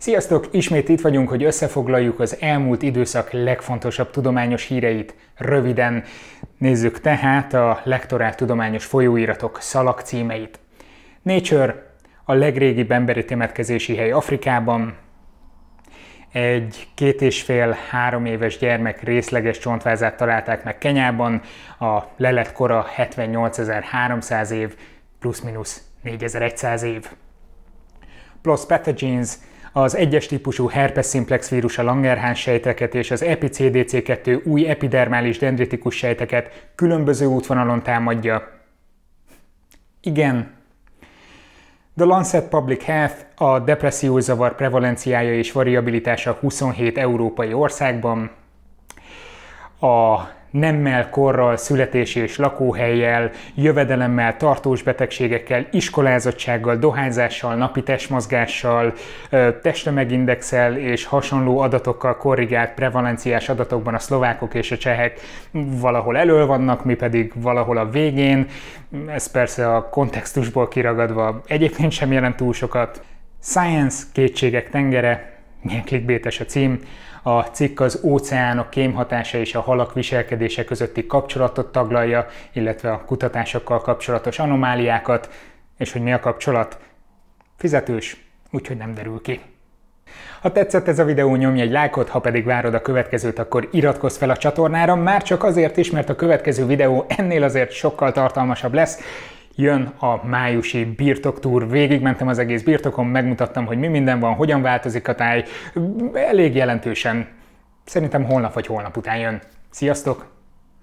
Sziasztok! Ismét itt vagyunk, hogy összefoglaljuk az elmúlt időszak legfontosabb tudományos híreit röviden. Nézzük tehát a lektorált tudományos folyóiratok szalak címeit. Nature, a legrégibb emberi temetkezési hely Afrikában, egy két és fél, három éves gyermek részleges csontvázát találták meg Kenyában, a lelet kora 78.300 év, plusz-minusz 4100 év. Plus Pathogens, az egyes típusú herpes simplex vírus a Langerhans sejteket és az EpiCDC2 új epidermális dendritikus sejteket különböző útvonalon támadja. Igen. The Lancet Public Health a depressziózavar prevalenciája és variabilitása 27 európai országban. A nemmel, korral, születési és lakóhelyjel, jövedelemmel, tartós betegségekkel, iskolázottsággal, dohányzással, napi testmozgással, testömegindexel és hasonló adatokkal korrigált prevalenciás adatokban a szlovákok és a csehek valahol elől vannak, mi pedig valahol a végén, ez persze a kontextusból kiragadva egyébként sem jelent túl sokat. Science kétségek tengere, milyen klikbétes a cím. A cikk az óceánok kémhatása és a halak viselkedése közötti kapcsolatot taglalja, illetve a kutatásokkal kapcsolatos anomáliákat, és hogy mi a kapcsolat? Fizetős, úgyhogy nem derül ki. Ha tetszett ez a videó, nyomj egy lájkot, ha pedig várod a következőt, akkor iratkozz fel a csatornára, már csak azért is, mert a következő videó ennél azért sokkal tartalmasabb lesz, jön a májusi birtoktúr, végigmentem az egész birtokon, megmutattam, hogy mi minden van, hogyan változik a táj, elég jelentősen. Szerintem holnap vagy holnap után jön. Sziasztok!